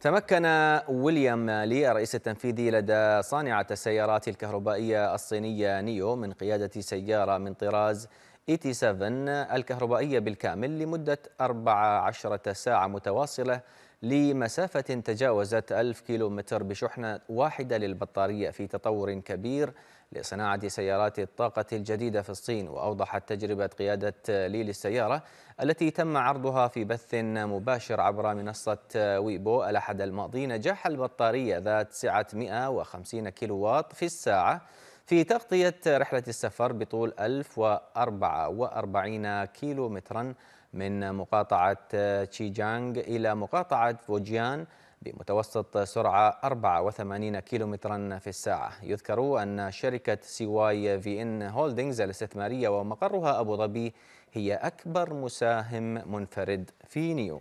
تمكن ويليام لي الرئيس التنفيذي لدى صانعة السيارات الكهربائية الصينية نيو من قيادة سيارة من طراز اي تي 7 الكهربائية بالكامل لمدة 14 ساعة متواصلة لمسافة تجاوزت 1000 كيلومتر بشحنة واحدة للبطارية في تطور كبير لصناعة سيارات الطاقة الجديدة في الصين وأوضحت تجربة قيادة ليل السيارة التي تم عرضها في بث مباشر عبر منصة ويبو الأحد الماضي نجاح البطارية ذات سعة 150 كيلووات في الساعة في تغطية رحلة السفر بطول 1044 كيلو مترا من مقاطعة تشيجانغ إلى مقاطعة فوجيان بمتوسط سرعة 84 مترا في الساعة يذكر أن شركة سي واي في إن هولدينغز الاستثمارية ومقرها أبو ظبي هي أكبر مساهم منفرد في نيو